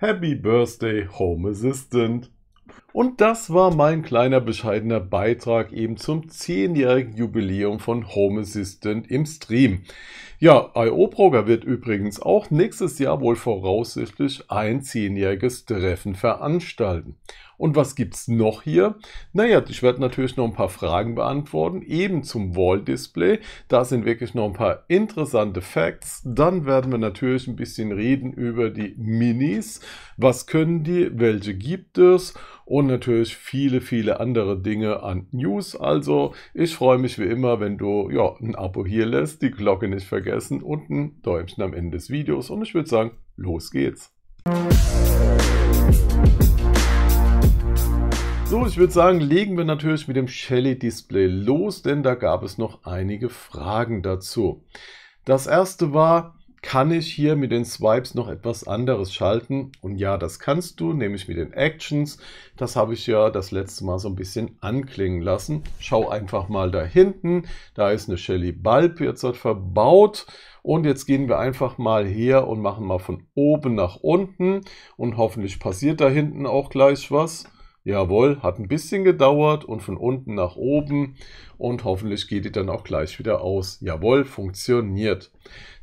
Happy Birthday Home Assistant. Und das war mein kleiner bescheidener Beitrag eben zum 10-jährigen Jubiläum von Home Assistant im Stream. Ja, IO-Broker wird übrigens auch nächstes Jahr wohl voraussichtlich ein 10-jähriges Treffen veranstalten. Und was gibt's noch hier? Naja, ich werde natürlich noch ein paar Fragen beantworten, eben zum Wall-Display. Da sind wirklich noch ein paar interessante Facts. Dann werden wir natürlich ein bisschen reden über die Minis. Was können die? Welche gibt es? Und und natürlich viele, viele andere Dinge an News. Also ich freue mich wie immer, wenn du ja, ein Abo hier lässt, die Glocke nicht vergessen und ein Däumchen am Ende des Videos. Und ich würde sagen, los geht's. So, ich würde sagen, legen wir natürlich mit dem Shelly Display los, denn da gab es noch einige Fragen dazu. Das erste war, kann ich hier mit den Swipes noch etwas anderes schalten? Und ja, das kannst du, nämlich mit den Actions. Das habe ich ja das letzte Mal so ein bisschen anklingen lassen. Schau einfach mal da hinten. Da ist eine Shelly Bulb jetzt dort verbaut. Und jetzt gehen wir einfach mal her und machen mal von oben nach unten. Und hoffentlich passiert da hinten auch gleich was. Jawohl, hat ein bisschen gedauert und von unten nach oben und hoffentlich geht die dann auch gleich wieder aus. Jawohl, funktioniert.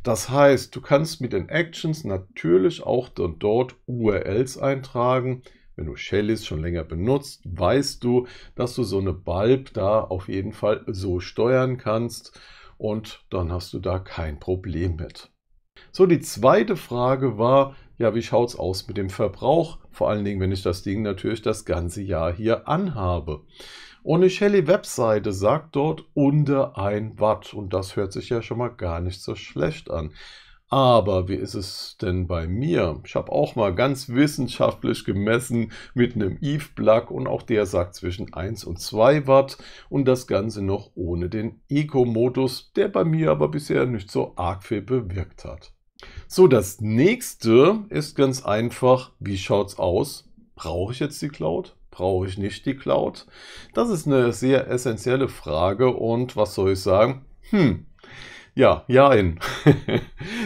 Das heißt, du kannst mit den Actions natürlich auch dann dort URLs eintragen. Wenn du Shellys schon länger benutzt, weißt du, dass du so eine Bulb da auf jeden Fall so steuern kannst und dann hast du da kein Problem mit. So, die zweite Frage war, ja, wie schaut es aus mit dem Verbrauch? Vor allen Dingen, wenn ich das Ding natürlich das ganze Jahr hier anhabe. Und die Shelly-Webseite sagt dort unter 1 Watt. Und das hört sich ja schon mal gar nicht so schlecht an. Aber wie ist es denn bei mir? Ich habe auch mal ganz wissenschaftlich gemessen mit einem Eve-Plug und auch der sagt zwischen 1 und 2 Watt und das Ganze noch ohne den Eco-Modus, der bei mir aber bisher nicht so arg viel bewirkt hat. So, das nächste ist ganz einfach, wie schaut es aus? Brauche ich jetzt die Cloud? Brauche ich nicht die Cloud? Das ist eine sehr essentielle Frage und was soll ich sagen? Hm, ja, jein.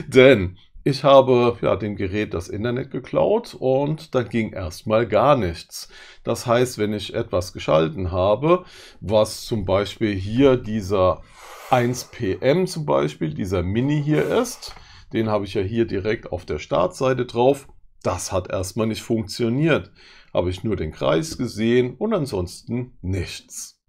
Denn ich habe ja dem Gerät das Internet geklaut und dann ging erstmal gar nichts. Das heißt, wenn ich etwas geschalten habe, was zum Beispiel hier dieser 1PM zum Beispiel, dieser Mini hier ist, den habe ich ja hier direkt auf der Startseite drauf. Das hat erstmal nicht funktioniert. Habe ich nur den Kreis gesehen und ansonsten nichts.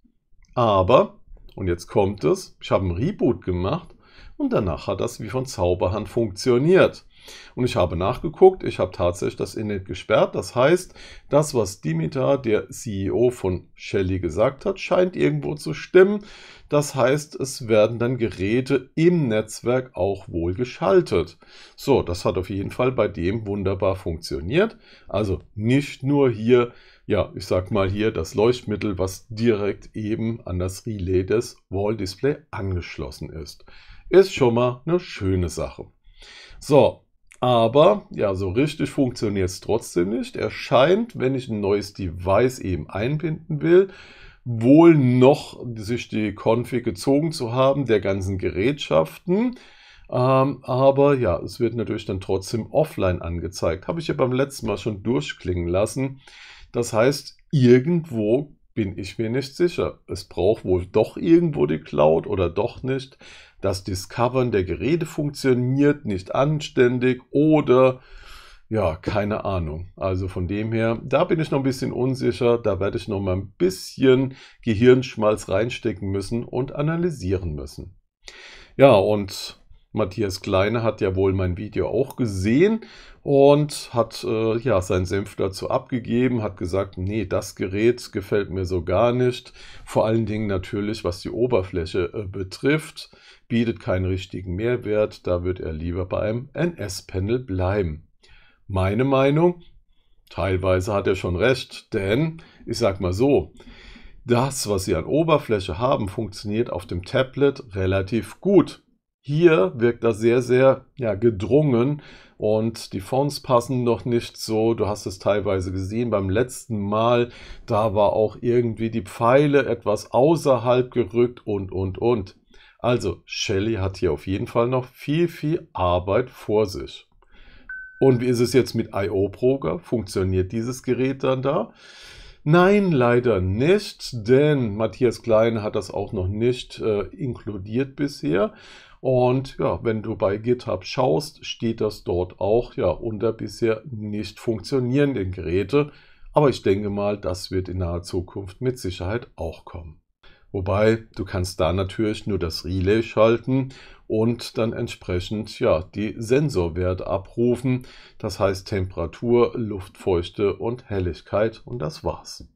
Aber, und jetzt kommt es, ich habe einen Reboot gemacht und danach hat das wie von Zauberhand funktioniert. Und ich habe nachgeguckt, ich habe tatsächlich das Innet gesperrt. Das heißt, das, was Dimitar, der CEO von Shelly, gesagt hat, scheint irgendwo zu stimmen. Das heißt, es werden dann Geräte im Netzwerk auch wohl geschaltet. So, das hat auf jeden Fall bei dem wunderbar funktioniert. Also nicht nur hier ja, ich sag mal hier das Leuchtmittel, was direkt eben an das Relay des Wall Display angeschlossen ist. Ist schon mal eine schöne Sache. So, aber ja, so richtig funktioniert es trotzdem nicht. Er scheint, wenn ich ein neues Device eben einbinden will, wohl noch sich die Config gezogen zu haben der ganzen Gerätschaften. Ähm, aber ja, es wird natürlich dann trotzdem offline angezeigt. Habe ich ja beim letzten Mal schon durchklingen lassen. Das heißt, irgendwo bin ich mir nicht sicher. Es braucht wohl doch irgendwo die Cloud oder doch nicht. Das Discovern der Geräte funktioniert nicht anständig oder ja, keine Ahnung. Also von dem her, da bin ich noch ein bisschen unsicher. Da werde ich noch mal ein bisschen Gehirnschmalz reinstecken müssen und analysieren müssen. Ja, und Matthias Kleine hat ja wohl mein Video auch gesehen und hat äh, ja seinen Senf dazu abgegeben, hat gesagt, nee, das Gerät gefällt mir so gar nicht. Vor allen Dingen natürlich, was die Oberfläche äh, betrifft, bietet keinen richtigen Mehrwert. Da wird er lieber bei einem NS-Panel bleiben. Meine Meinung, teilweise hat er schon recht, denn ich sag mal so, das, was Sie an Oberfläche haben, funktioniert auf dem Tablet relativ gut. Hier wirkt das sehr, sehr ja, gedrungen und die Fonts passen noch nicht so. Du hast es teilweise gesehen beim letzten Mal. Da war auch irgendwie die Pfeile etwas außerhalb gerückt und, und, und. Also, Shelly hat hier auf jeden Fall noch viel, viel Arbeit vor sich. Und wie ist es jetzt mit I.O. Proger? Funktioniert dieses Gerät dann da? Nein, leider nicht, denn Matthias Klein hat das auch noch nicht äh, inkludiert bisher. Und ja, wenn du bei GitHub schaust, steht das dort auch ja unter bisher nicht funktionierenden Geräte. Aber ich denke mal, das wird in naher Zukunft mit Sicherheit auch kommen. Wobei, du kannst da natürlich nur das Relay schalten und dann entsprechend ja, die Sensorwerte abrufen. Das heißt Temperatur, Luftfeuchte und Helligkeit und das war's.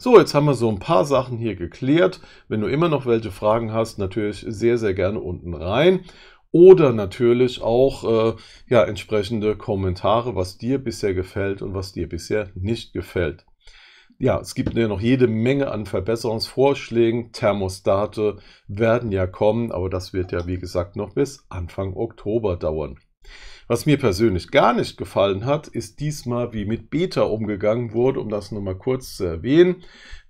So, jetzt haben wir so ein paar Sachen hier geklärt. Wenn du immer noch welche Fragen hast, natürlich sehr, sehr gerne unten rein oder natürlich auch äh, ja, entsprechende Kommentare, was dir bisher gefällt und was dir bisher nicht gefällt. Ja, es gibt ja noch jede Menge an Verbesserungsvorschlägen. Thermostate werden ja kommen, aber das wird ja, wie gesagt, noch bis Anfang Oktober dauern. Was mir persönlich gar nicht gefallen hat, ist diesmal, wie mit Beta umgegangen wurde, um das nochmal kurz zu erwähnen.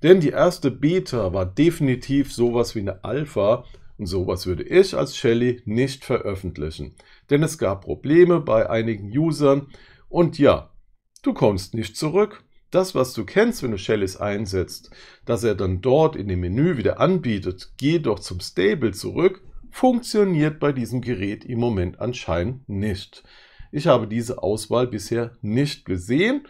Denn die erste Beta war definitiv sowas wie eine Alpha und sowas würde ich als Shelly nicht veröffentlichen. Denn es gab Probleme bei einigen Usern und ja, du kommst nicht zurück. Das, was du kennst, wenn du Shellys einsetzt, dass er dann dort in dem Menü wieder anbietet, geh doch zum Stable zurück, funktioniert bei diesem Gerät im Moment anscheinend nicht. Ich habe diese Auswahl bisher nicht gesehen,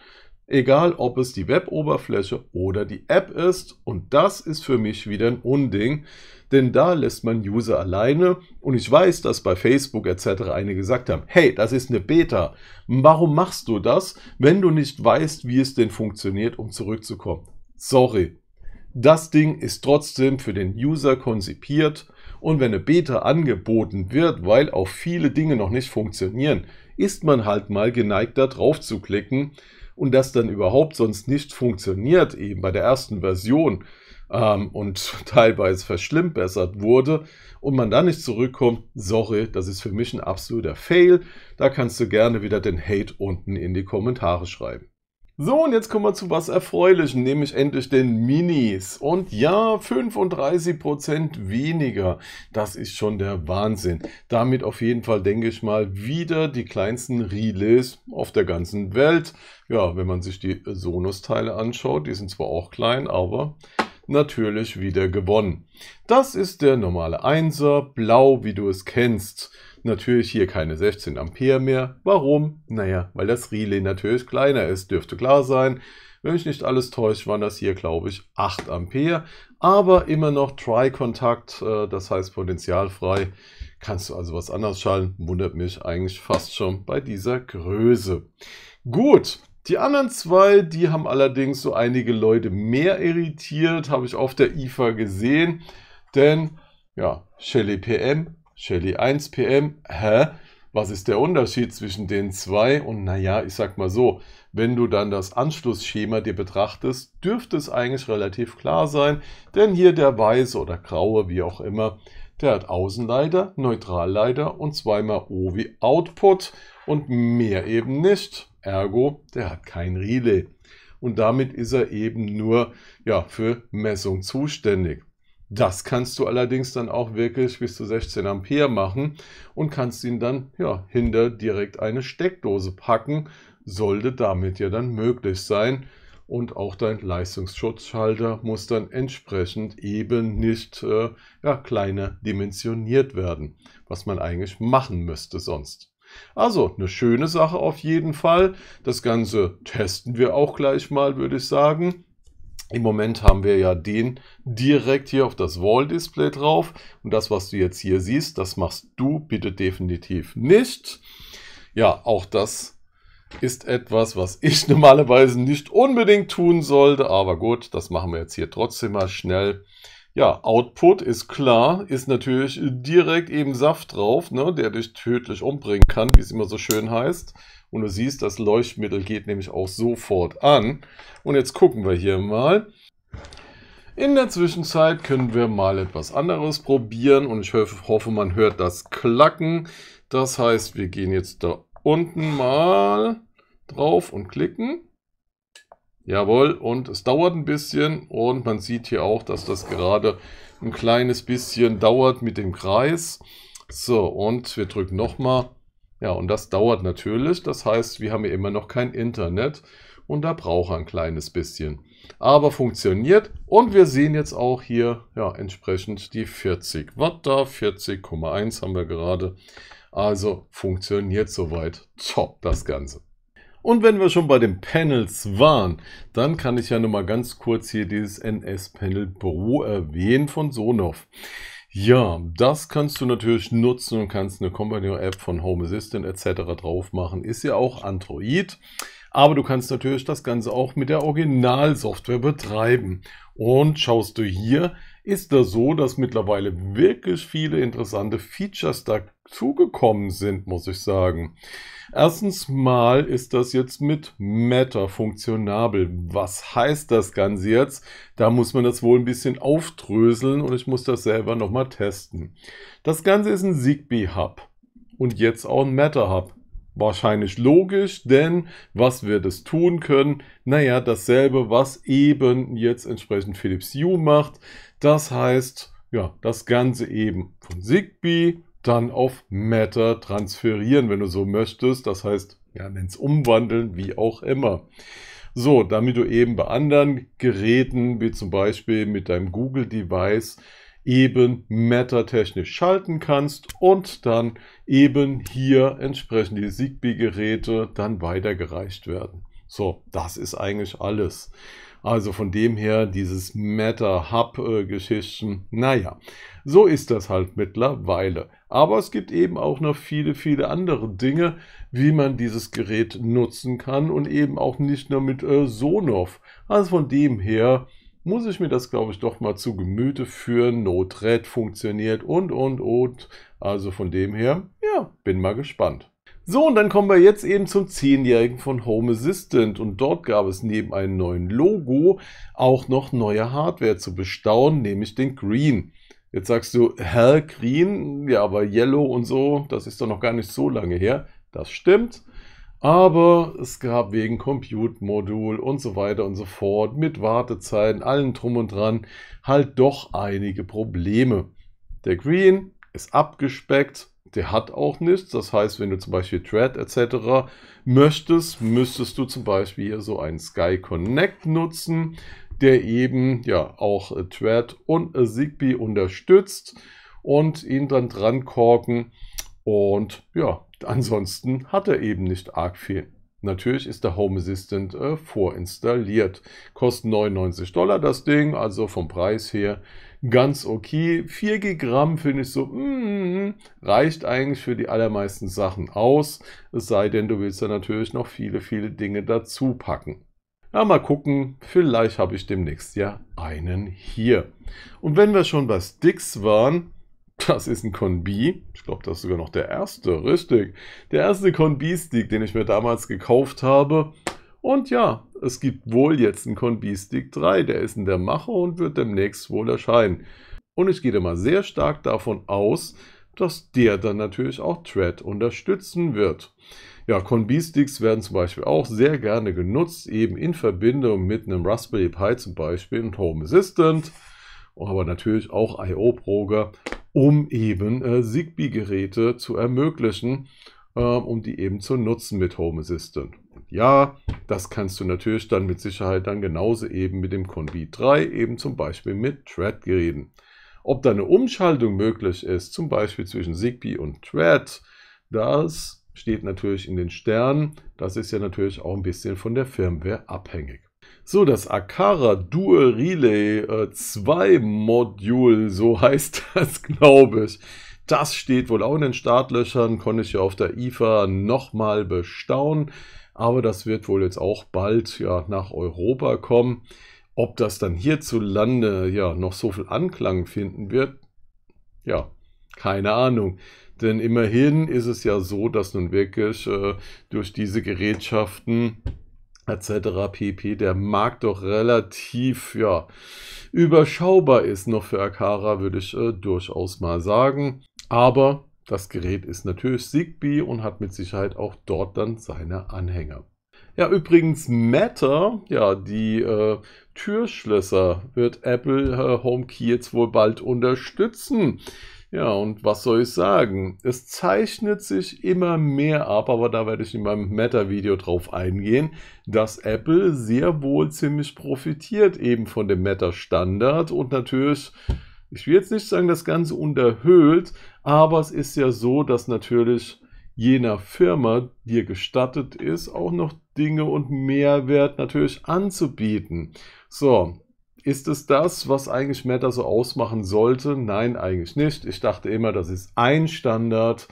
egal ob es die Web-Oberfläche oder die App ist. Und das ist für mich wieder ein Unding, denn da lässt man User alleine. Und ich weiß, dass bei Facebook etc. einige gesagt haben, hey, das ist eine Beta. Warum machst du das, wenn du nicht weißt, wie es denn funktioniert, um zurückzukommen? Sorry. Das Ding ist trotzdem für den User konzipiert und wenn eine Beta angeboten wird, weil auch viele Dinge noch nicht funktionieren, ist man halt mal geneigt, da drauf zu klicken und das dann überhaupt sonst nicht funktioniert, eben bei der ersten Version ähm, und teilweise verschlimmbessert wurde und man dann nicht zurückkommt, sorry, das ist für mich ein absoluter Fail. Da kannst du gerne wieder den Hate unten in die Kommentare schreiben. So, und jetzt kommen wir zu was Erfreulichem, nämlich endlich den Minis. Und ja, 35% weniger. Das ist schon der Wahnsinn. Damit auf jeden Fall, denke ich mal, wieder die kleinsten Relays auf der ganzen Welt. Ja, wenn man sich die Sonos-Teile anschaut, die sind zwar auch klein, aber natürlich wieder gewonnen. Das ist der normale 1er, blau, wie du es kennst. Natürlich hier keine 16 Ampere mehr. Warum? Naja, weil das Relay natürlich kleiner ist, dürfte klar sein. Wenn mich nicht alles täuscht, waren das hier, glaube ich, 8 Ampere. Aber immer noch Tri-Kontakt, äh, das heißt potenzialfrei. Kannst du also was anderes schalten? Wundert mich eigentlich fast schon bei dieser Größe. Gut, die anderen zwei, die haben allerdings so einige Leute mehr irritiert, habe ich auf der IFA gesehen. Denn, ja, Shelly PM, Shelly 1 PM, hä? Was ist der Unterschied zwischen den zwei? Und naja, ich sag mal so, wenn du dann das Anschlussschema dir betrachtest, dürfte es eigentlich relativ klar sein, denn hier der weiße oder graue, wie auch immer, der hat Außenleiter, Neutralleiter und zweimal ov Output und mehr eben nicht. Ergo, der hat kein Relay. Und damit ist er eben nur ja, für Messung zuständig. Das kannst du allerdings dann auch wirklich bis zu 16 Ampere machen und kannst ihn dann ja, hinter direkt eine Steckdose packen, sollte damit ja dann möglich sein. Und auch dein Leistungsschutzschalter muss dann entsprechend eben nicht äh, ja, kleiner dimensioniert werden, was man eigentlich machen müsste sonst. Also eine schöne Sache auf jeden Fall. Das Ganze testen wir auch gleich mal, würde ich sagen. Im Moment haben wir ja den direkt hier auf das Wall-Display drauf. Und das, was du jetzt hier siehst, das machst du bitte definitiv nicht. Ja, auch das ist etwas, was ich normalerweise nicht unbedingt tun sollte. Aber gut, das machen wir jetzt hier trotzdem mal schnell. Ja, Output ist klar, ist natürlich direkt eben Saft drauf, ne, der dich tödlich umbringen kann, wie es immer so schön heißt. Und du siehst, das Leuchtmittel geht nämlich auch sofort an. Und jetzt gucken wir hier mal. In der Zwischenzeit können wir mal etwas anderes probieren und ich hoffe, man hört das Klacken. Das heißt, wir gehen jetzt da unten mal drauf und klicken. Jawohl, und es dauert ein bisschen und man sieht hier auch, dass das gerade ein kleines bisschen dauert mit dem Kreis. So, und wir drücken nochmal. Ja, und das dauert natürlich. Das heißt, wir haben hier immer noch kein Internet und da braucht er ein kleines bisschen. Aber funktioniert und wir sehen jetzt auch hier ja, entsprechend die 40 Watt da, 40,1 haben wir gerade. Also funktioniert soweit. Top das Ganze. Und wenn wir schon bei den Panels waren, dann kann ich ja nur mal ganz kurz hier dieses NS-Panel Pro erwähnen von Sonoff. Ja, das kannst du natürlich nutzen und kannst eine Companion-App von Home Assistant etc. drauf machen. Ist ja auch Android. Aber du kannst natürlich das Ganze auch mit der Originalsoftware betreiben. Und schaust du hier, ist das so, dass mittlerweile wirklich viele interessante Features da zugekommen sind, muss ich sagen. Erstens mal ist das jetzt mit Meta funktionabel. Was heißt das Ganze jetzt? Da muss man das wohl ein bisschen aufdröseln und ich muss das selber nochmal testen. Das Ganze ist ein Zigbee-Hub und jetzt auch ein Meta-Hub. Wahrscheinlich logisch, denn was wird es tun können? Naja, dasselbe, was eben jetzt entsprechend Philips Hue macht. Das heißt, ja, das Ganze eben von Zigbee dann auf Meta transferieren, wenn du so möchtest. Das heißt, ja, es umwandeln, wie auch immer. So, damit du eben bei anderen Geräten, wie zum Beispiel mit deinem Google Device, eben meta-technisch schalten kannst und dann eben hier entsprechend die Zigbee-Geräte dann weitergereicht werden. So, das ist eigentlich alles. Also von dem her dieses Meta-Hub-Geschichten. Äh, naja, so ist das halt mittlerweile. Aber es gibt eben auch noch viele, viele andere Dinge, wie man dieses Gerät nutzen kann und eben auch nicht nur mit äh, Sonoff. Also von dem her muss ich mir das, glaube ich, doch mal zu Gemüte führen. Notred funktioniert und, und, und. Also von dem her, ja, bin mal gespannt. So, und dann kommen wir jetzt eben zum 10-Jährigen von Home Assistant. Und dort gab es neben einem neuen Logo auch noch neue Hardware zu bestaunen, nämlich den Green. Jetzt sagst du, hell green, ja, aber yellow und so, das ist doch noch gar nicht so lange her. Das stimmt. Aber es gab wegen Compute-Modul und so weiter und so fort, mit Wartezeiten, allen drum und dran, halt doch einige Probleme. Der Green ist abgespeckt, der hat auch nichts. Das heißt, wenn du zum Beispiel Thread etc. möchtest, müsstest du zum Beispiel hier so einen Sky Connect nutzen der eben ja auch äh, Thread und äh, Zigbee unterstützt und ihn dann dran korken. Und ja, ansonsten hat er eben nicht arg viel. Natürlich ist der Home Assistant äh, vorinstalliert. Kostet 99 Dollar das Ding, also vom Preis her ganz okay. 4 Gigramm finde ich so, mm, reicht eigentlich für die allermeisten Sachen aus. Es sei denn, du willst da natürlich noch viele, viele Dinge dazu packen. Na, mal gucken, vielleicht habe ich demnächst ja einen hier. Und wenn wir schon bei Sticks waren, das ist ein Konbi. Ich glaube, das ist sogar noch der erste, richtig. Der erste konbi stick den ich mir damals gekauft habe. Und ja, es gibt wohl jetzt einen konbi stick 3. Der ist in der Mache und wird demnächst wohl erscheinen. Und ich gehe da mal sehr stark davon aus, dass der dann natürlich auch Thread unterstützen wird. Ja, conbee sticks werden zum Beispiel auch sehr gerne genutzt, eben in Verbindung mit einem Raspberry Pi zum Beispiel und Home Assistant, aber natürlich auch io proger um eben äh, Zigbee-Geräte zu ermöglichen, äh, um die eben zu nutzen mit Home Assistant. ja, das kannst du natürlich dann mit Sicherheit dann genauso eben mit dem Conbee 3 eben zum Beispiel mit Thread-Geräten. Ob da eine Umschaltung möglich ist, zum Beispiel zwischen Zigbee und Thread, das steht natürlich in den Sternen. Das ist ja natürlich auch ein bisschen von der Firmware abhängig. So, das Akara Dual Relay 2 äh, Modul, so heißt das, glaube ich. Das steht wohl auch in den Startlöchern, konnte ich ja auf der IFA nochmal bestaunen. Aber das wird wohl jetzt auch bald ja, nach Europa kommen. Ob das dann hierzulande ja noch so viel Anklang finden wird, ja, keine Ahnung. Denn immerhin ist es ja so, dass nun wirklich äh, durch diese Gerätschaften etc. pp. Der Markt doch relativ ja, überschaubar ist noch für Akara, würde ich äh, durchaus mal sagen. Aber das Gerät ist natürlich Zigbee und hat mit Sicherheit auch dort dann seine Anhänger. Ja, übrigens Matter, ja, die äh, Türschlösser wird Apple äh, HomeKey jetzt wohl bald unterstützen. Ja, und was soll ich sagen? Es zeichnet sich immer mehr ab, aber da werde ich in meinem Meta-Video drauf eingehen, dass Apple sehr wohl ziemlich profitiert eben von dem Meta-Standard und natürlich, ich will jetzt nicht sagen, das Ganze unterhöhlt, aber es ist ja so, dass natürlich jener Firma dir gestattet ist, auch noch Dinge und Mehrwert natürlich anzubieten. So, ist es das, was eigentlich Meta so ausmachen sollte? Nein, eigentlich nicht. Ich dachte immer, das ist ein Standard,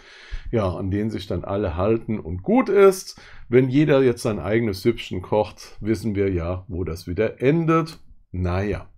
ja, an den sich dann alle halten und gut ist. Wenn jeder jetzt sein eigenes Süppchen kocht, wissen wir ja, wo das wieder endet. Naja.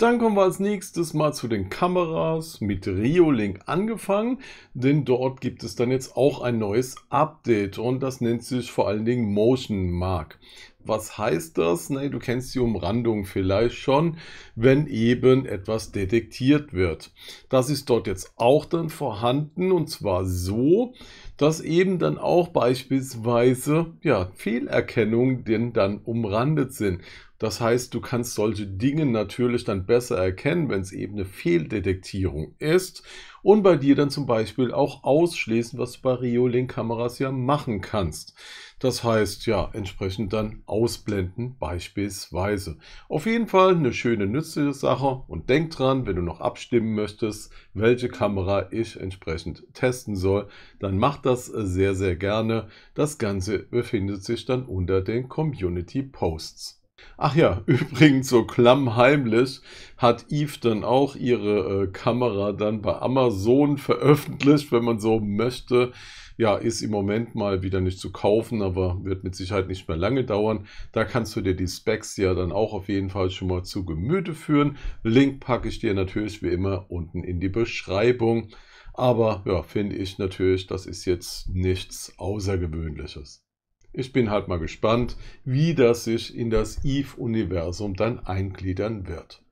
Dann kommen wir als nächstes mal zu den Kameras mit Riolink angefangen, denn dort gibt es dann jetzt auch ein neues Update und das nennt sich vor allen Dingen Motion Mark. Was heißt das? Na, du kennst die Umrandung vielleicht schon, wenn eben etwas detektiert wird. Das ist dort jetzt auch dann vorhanden und zwar so, dass eben dann auch beispielsweise ja, Fehlerkennungen denn dann umrandet sind. Das heißt, du kannst solche Dinge natürlich dann besser erkennen, wenn es eben eine Fehldetektierung ist und bei dir dann zum Beispiel auch ausschließen, was du bei Riolink-Kameras ja machen kannst. Das heißt ja entsprechend dann ausblenden beispielsweise. Auf jeden Fall eine schöne nützliche Sache und denk dran, wenn du noch abstimmen möchtest, welche Kamera ich entsprechend testen soll, dann mach das sehr, sehr gerne. Das Ganze befindet sich dann unter den Community Posts. Ach ja, übrigens so klammheimlich hat Eve dann auch ihre äh, Kamera dann bei Amazon veröffentlicht, wenn man so möchte. Ja, ist im Moment mal wieder nicht zu kaufen, aber wird mit Sicherheit nicht mehr lange dauern. Da kannst du dir die Specs ja dann auch auf jeden Fall schon mal zu Gemüte führen. Link packe ich dir natürlich wie immer unten in die Beschreibung. Aber ja, finde ich natürlich, das ist jetzt nichts Außergewöhnliches. Ich bin halt mal gespannt, wie das sich in das Eve-Universum dann eingliedern wird.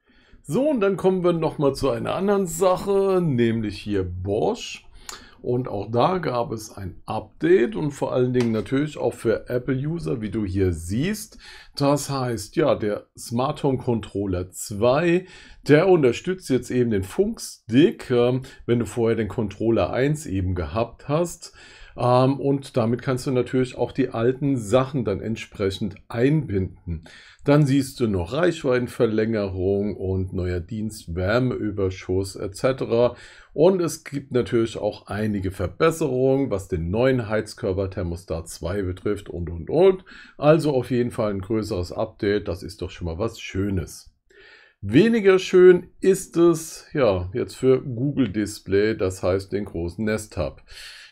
So, und dann kommen wir nochmal zu einer anderen Sache, nämlich hier Bosch. Und auch da gab es ein Update und vor allen Dingen natürlich auch für Apple-User, wie du hier siehst. Das heißt, ja, der Smart Home Controller 2, der unterstützt jetzt eben den Funkstick, ähm, wenn du vorher den Controller 1 eben gehabt hast. Ähm, und damit kannst du natürlich auch die alten Sachen dann entsprechend einbinden. Dann siehst du noch Reichweitenverlängerung und neuer Dienst, Wärmeüberschuss etc. Und es gibt natürlich auch einige Verbesserungen, was den neuen Heizkörper Thermostat 2 betrifft und und und. Also auf jeden Fall ein größeres Update, das ist doch schon mal was Schönes. Weniger schön ist es, ja, jetzt für Google Display, das heißt den großen Nest Hub.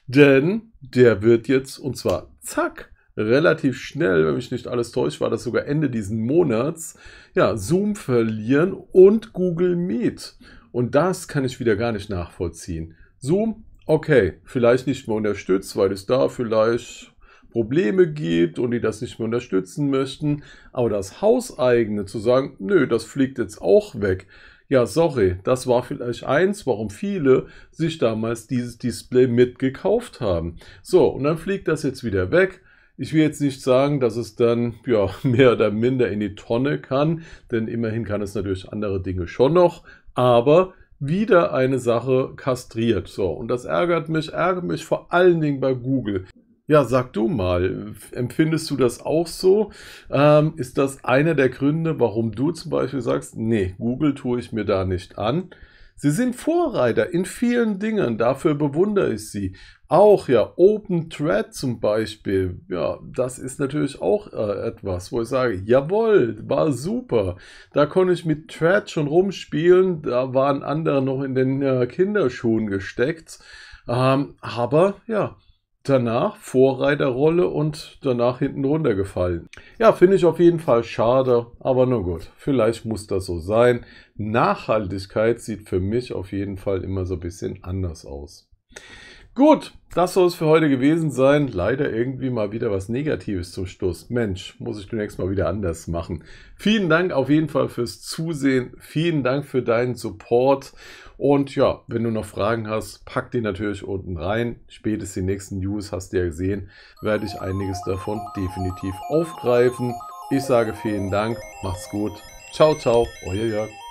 Denn der wird jetzt, und zwar zack, relativ schnell, wenn mich nicht alles täuscht, war das sogar Ende diesen Monats, ja, Zoom verlieren und Google Meet. Und das kann ich wieder gar nicht nachvollziehen. Zoom, okay, vielleicht nicht mehr unterstützt, weil es da vielleicht Probleme gibt und die das nicht mehr unterstützen möchten. Aber das Hauseigene zu sagen, nö, das fliegt jetzt auch weg. Ja, sorry, das war vielleicht eins, warum viele sich damals dieses Display mitgekauft haben. So, und dann fliegt das jetzt wieder weg. Ich will jetzt nicht sagen, dass es dann ja, mehr oder minder in die Tonne kann, denn immerhin kann es natürlich andere Dinge schon noch, aber wieder eine Sache kastriert. So, und das ärgert mich, ärgert mich vor allen Dingen bei Google. Ja, sag du mal, empfindest du das auch so? Ähm, ist das einer der Gründe, warum du zum Beispiel sagst, nee, Google tue ich mir da nicht an? Sie sind Vorreiter in vielen Dingen, dafür bewundere ich sie. Auch ja, Open Thread zum Beispiel, ja, das ist natürlich auch äh, etwas, wo ich sage, jawohl, war super. Da konnte ich mit Thread schon rumspielen, da waren andere noch in den äh, Kinderschuhen gesteckt. Ähm, aber ja, danach Vorreiterrolle und danach hinten runtergefallen. Ja, finde ich auf jeden Fall schade, aber nur gut, vielleicht muss das so sein. Nachhaltigkeit sieht für mich auf jeden Fall immer so ein bisschen anders aus. Gut, das soll es für heute gewesen sein. Leider irgendwie mal wieder was Negatives zum Schluss. Mensch, muss ich demnächst mal wieder anders machen. Vielen Dank auf jeden Fall fürs Zusehen. Vielen Dank für deinen Support. Und ja, wenn du noch Fragen hast, pack die natürlich unten rein. Spätestens die nächsten News hast du ja gesehen, werde ich einiges davon definitiv aufgreifen. Ich sage vielen Dank, macht's gut. Ciao, ciao, euer Jörg.